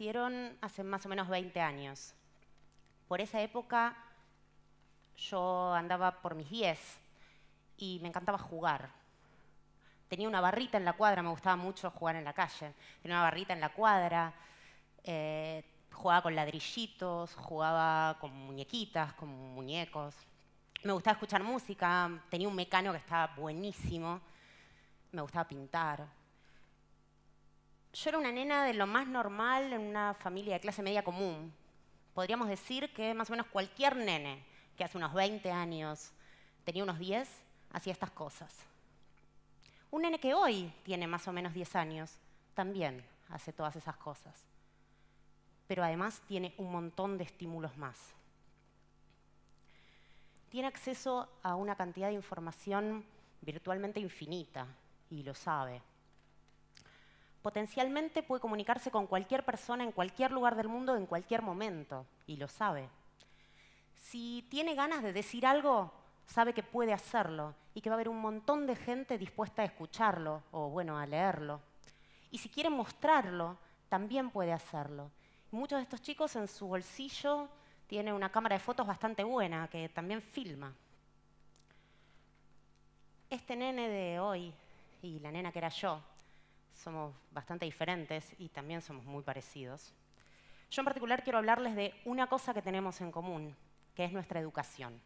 Hicieron hace más o menos 20 años. Por esa época yo andaba por mis 10 y me encantaba jugar. Tenía una barrita en la cuadra, me gustaba mucho jugar en la calle. Tenía una barrita en la cuadra, eh, jugaba con ladrillitos, jugaba con muñequitas, con muñecos. Me gustaba escuchar música, tenía un mecano que estaba buenísimo, me gustaba pintar, yo era una nena de lo más normal en una familia de clase media común. Podríamos decir que más o menos cualquier nene que hace unos 20 años tenía unos 10, hacía estas cosas. Un nene que hoy tiene más o menos 10 años también hace todas esas cosas. Pero además tiene un montón de estímulos más. Tiene acceso a una cantidad de información virtualmente infinita y lo sabe potencialmente puede comunicarse con cualquier persona en cualquier lugar del mundo en cualquier momento, y lo sabe. Si tiene ganas de decir algo, sabe que puede hacerlo y que va a haber un montón de gente dispuesta a escucharlo o, bueno, a leerlo. Y si quiere mostrarlo, también puede hacerlo. muchos de estos chicos en su bolsillo tienen una cámara de fotos bastante buena que también filma. Este nene de hoy y la nena que era yo, somos bastante diferentes y también somos muy parecidos. Yo en particular quiero hablarles de una cosa que tenemos en común, que es nuestra educación.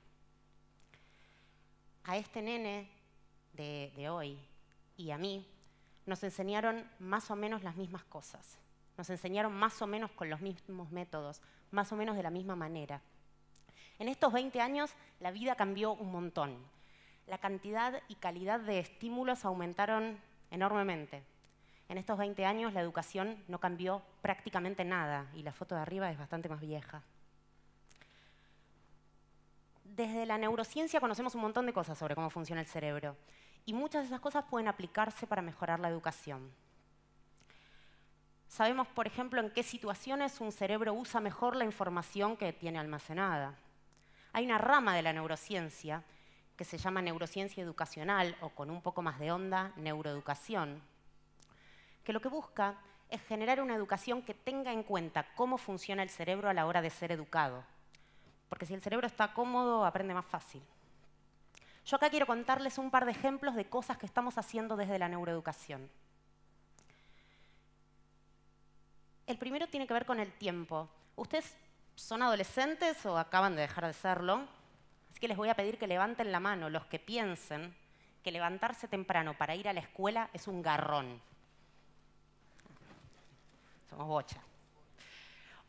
A este nene de, hoy y a mí nos enseñaron más o menos las mismas cosas. Nos enseñaron más o menos con los mismos métodos, más o menos de la misma manera. En estos 20 años la vida cambió un montón. La cantidad y calidad de estímulos aumentaron enormemente. En estos 20 años la educación no cambió prácticamente nada y la foto de arriba es bastante más vieja. Desde la neurociencia conocemos un montón de cosas sobre cómo funciona el cerebro y muchas de esas cosas pueden aplicarse para mejorar la educación. Sabemos, por ejemplo, en qué situaciones un cerebro usa mejor la información que tiene almacenada. Hay una rama de la neurociencia que se llama neurociencia educacional o con un poco más de onda, neuroeducación, que lo que busca es generar una educación que tenga en cuenta cómo funciona el cerebro a la hora de ser educado. Porque si el cerebro está cómodo, aprende más fácil. Yo acá quiero contarles un par de ejemplos de cosas que estamos haciendo desde la neuroeducación. El primero tiene que ver con el tiempo. Ustedes son adolescentes o acaban de dejar de serlo, así que les voy a pedir que levanten la mano los que piensen que levantarse temprano para ir a la escuela es un garrón o bocha.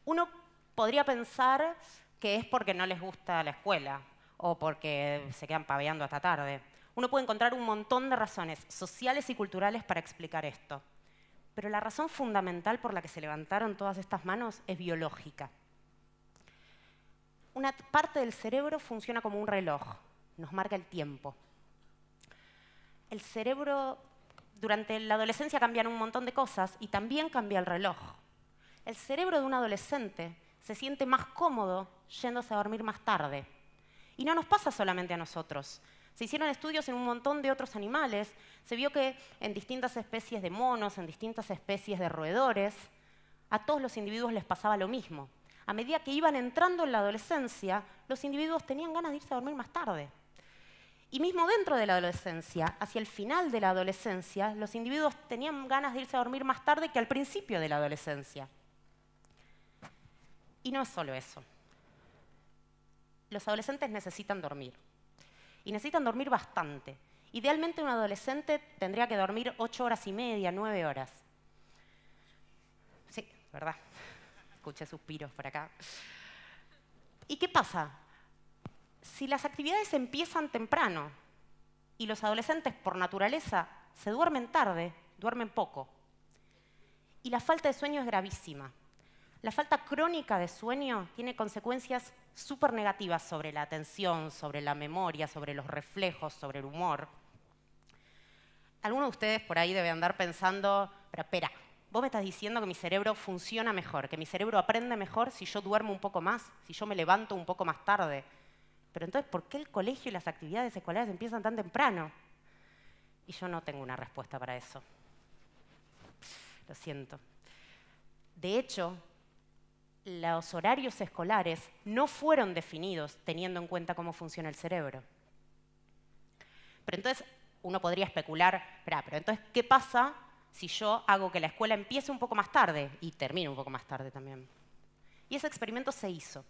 Uno podría pensar que es porque no les gusta la escuela o porque se quedan paveando hasta tarde. Uno puede encontrar un montón de razones sociales y culturales para explicar esto. Pero la razón fundamental por la que se levantaron todas estas manos es biológica. Una parte del cerebro funciona como un reloj, nos marca el tiempo. El cerebro durante la adolescencia cambian un montón de cosas y también cambia el reloj. El cerebro de un adolescente se siente más cómodo yéndose a dormir más tarde. Y no nos pasa solamente a nosotros. Se hicieron estudios en un montón de otros animales. Se vio que en distintas especies de monos, en distintas especies de roedores, a todos los individuos les pasaba lo mismo. A medida que iban entrando en la adolescencia, los individuos tenían ganas de irse a dormir más tarde. Y mismo dentro de la adolescencia, hacia el final de la adolescencia, los individuos tenían ganas de irse a dormir más tarde que al principio de la adolescencia. Y no es solo eso. Los adolescentes necesitan dormir. Y necesitan dormir bastante. Idealmente un adolescente tendría que dormir ocho horas y media, nueve horas. Sí, ¿verdad? Escuché suspiros por acá. ¿Y qué pasa? si las actividades empiezan temprano y los adolescentes por naturaleza se duermen tarde, duermen poco. Y la falta de sueño es gravísima. La falta crónica de sueño tiene consecuencias súper negativas sobre la atención, sobre la memoria, sobre los reflejos, sobre el humor. Algunos de ustedes por ahí deben andar pensando, pero espera, vos me estás diciendo que mi cerebro funciona mejor, que mi cerebro aprende mejor si yo duermo un poco más, si yo me levanto un poco más tarde, pero entonces, ¿por qué el colegio y las actividades escolares empiezan tan temprano? Y yo no tengo una respuesta para eso. Lo siento. De hecho, los horarios escolares no fueron definidos teniendo en cuenta cómo funciona el cerebro. Pero entonces uno podría especular, pero, entonces, ¿qué pasa si yo hago que la escuela empiece un poco más tarde y termine un poco más tarde también? Y ese experimento se hizo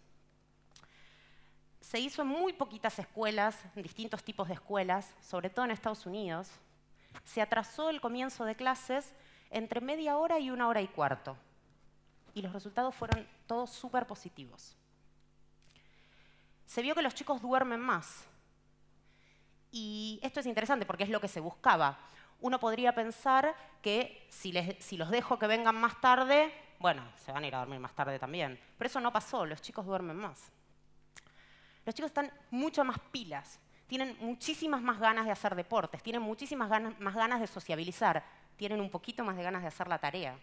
se hizo en muy poquitas escuelas, en distintos tipos de escuelas, sobre todo en Estados Unidos. Se atrasó el comienzo de clases entre media hora y una hora y cuarto. Y los resultados fueron todos súper positivos. Se vio que los chicos duermen más. Y esto es interesante porque es lo que se buscaba. Uno podría pensar que si, si los dejo que vengan más tarde, bueno, se van a ir a dormir más tarde también. Pero eso no pasó, los chicos duermen más los chicos están mucho más pilas, tienen muchísimas más ganas de hacer deportes, tienen muchísimas más ganas de sociabilizar, tienen un poquito más de ganas de hacer la tarea.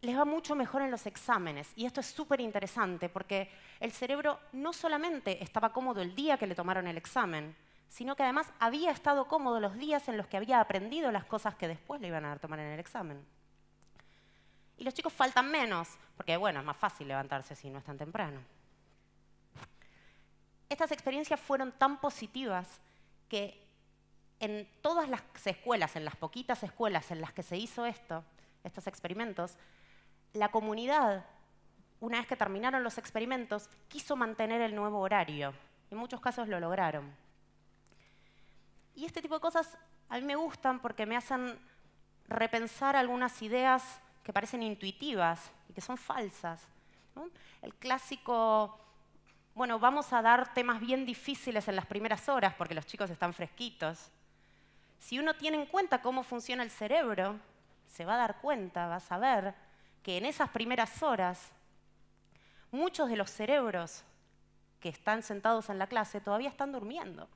Les va mucho mejor en los exámenes y esto es súper interesante porque el cerebro no solamente estaba cómodo el día que le tomaron el examen, sino que además había estado cómodo los días en los que había aprendido las cosas que después le iban a tomar en el examen. Y los chicos faltan menos, porque bueno, es más fácil levantarse si no es tan temprano estas experiencias fueron tan positivas que en todas las escuelas, en las poquitas escuelas en las que se hizo esto, estos experimentos, la comunidad, una vez que terminaron los experimentos, quiso mantener el nuevo horario. En muchos casos lo lograron. Y este tipo de cosas a mí me gustan porque me hacen repensar algunas ideas que parecen intuitivas y que son falsas. El clásico bueno, vamos a dar temas bien difíciles en las primeras horas porque los chicos están fresquitos. Si uno tiene en cuenta cómo funciona el cerebro, se va a dar cuenta, va a saber que en esas primeras horas muchos de los cerebros que están sentados en la clase todavía están durmiendo.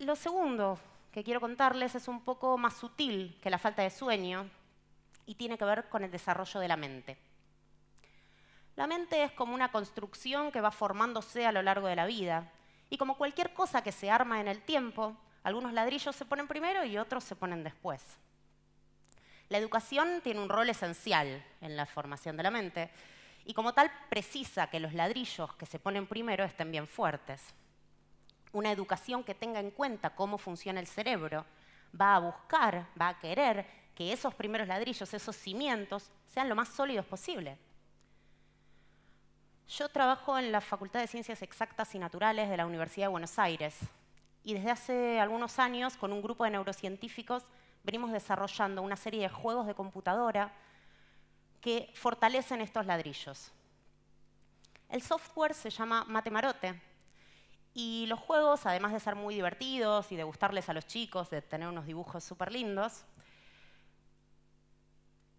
Lo segundo que quiero contarles es un poco más sutil que la falta de sueño y tiene que ver con el desarrollo de la mente. La mente es como una construcción que va formándose a lo largo de la vida. Y como cualquier cosa que se arma en el tiempo, algunos ladrillos se ponen primero y otros se ponen después. La educación tiene un rol esencial en la formación de la mente y como tal precisa que los ladrillos que se ponen primero estén bien fuertes. Una educación que tenga en cuenta cómo funciona el cerebro va a buscar, va a querer que esos primeros ladrillos, esos cimientos, sean lo más sólidos posible yo trabajo en la Facultad de Ciencias Exactas y Naturales de la Universidad de Buenos Aires y desde hace algunos años con un grupo de neurocientíficos venimos desarrollando una serie de juegos de computadora que fortalecen estos ladrillos. El software se llama Matemarote y los juegos, además de ser muy divertidos y de gustarles a los chicos, de tener unos dibujos súper lindos,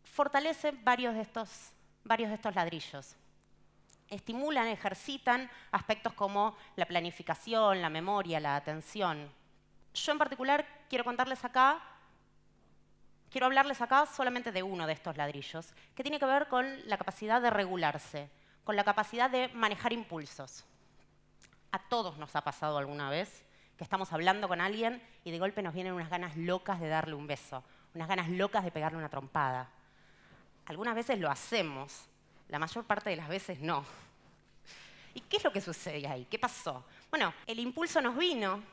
fortalecen varios de, estos, varios de estos ladrillos estimulan, ejercitan aspectos como la planificación, la memoria, la atención. Yo en particular quiero contarles acá, quiero hablarles acá solamente de uno de estos ladrillos, que tiene que ver con la capacidad de regularse, con la capacidad de manejar impulsos. A todos nos ha pasado alguna vez que estamos hablando con alguien y de golpe nos vienen unas ganas locas de darle un beso, unas ganas locas de pegarle una trompada. Algunas veces lo hacemos, la mayor parte de las veces no. ¿Y qué es lo que sucede ahí? ¿Qué pasó? Bueno, el impulso nos vino.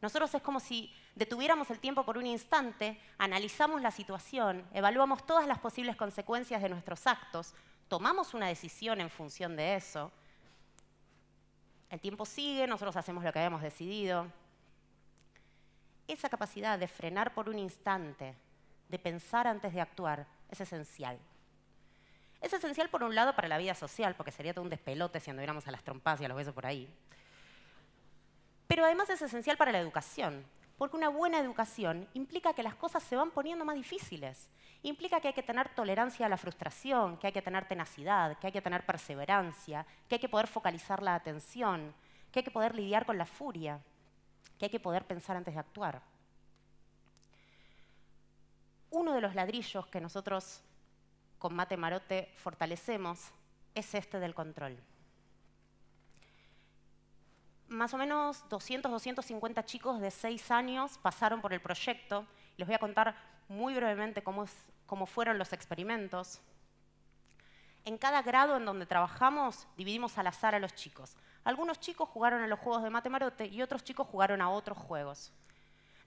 Nosotros es como si detuviéramos el tiempo por un instante, analizamos la situación, evaluamos todas las posibles consecuencias de nuestros actos, tomamos una decisión en función de eso. El tiempo sigue, nosotros hacemos lo que habíamos decidido. Esa capacidad de frenar por un instante, de pensar antes de actuar, es esencial. Es esencial, por un lado, para la vida social, porque sería todo un despelote si anduviéramos a las trompas y a los besos por ahí. Pero además es esencial para la educación, porque una buena educación implica que las cosas se van poniendo más difíciles. Implica que hay que tener tolerancia a la frustración, que hay que tener tenacidad, que hay que tener perseverancia, que hay que poder focalizar la atención, que hay que poder lidiar con la furia, que hay que poder pensar antes de actuar. Uno de los ladrillos que nosotros con Mate Marote fortalecemos es este del control. Más o menos 200, 250 chicos de 6 años pasaron por el proyecto. Les voy a contar muy brevemente cómo, fueron los experimentos. En cada grado en donde trabajamos dividimos al azar a los chicos. Algunos chicos jugaron a los juegos de Mate y otros chicos jugaron a otros juegos.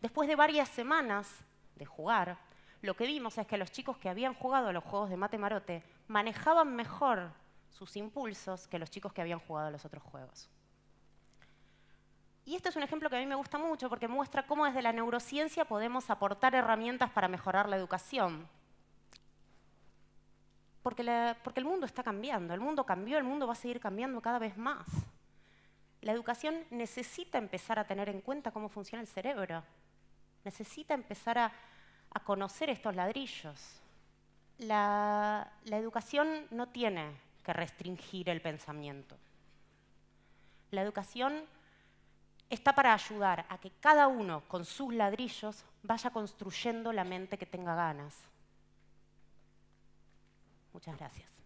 Después de varias semanas de jugar, lo que vimos es que los chicos que habían jugado a los juegos de mate marote manejaban mejor sus impulsos que los chicos que habían jugado a los otros juegos. Y este es un ejemplo que a mí me gusta mucho porque muestra cómo desde la neurociencia podemos aportar herramientas para mejorar la educación. Porque, porque el mundo está cambiando, el mundo cambió, el mundo va a seguir cambiando cada vez más. La educación necesita empezar a tener en cuenta cómo funciona el cerebro, necesita empezar a a conocer estos ladrillos. La, educación no tiene que restringir el pensamiento. La educación está para ayudar a que cada uno con sus ladrillos vaya construyendo la mente que tenga ganas. Muchas gracias.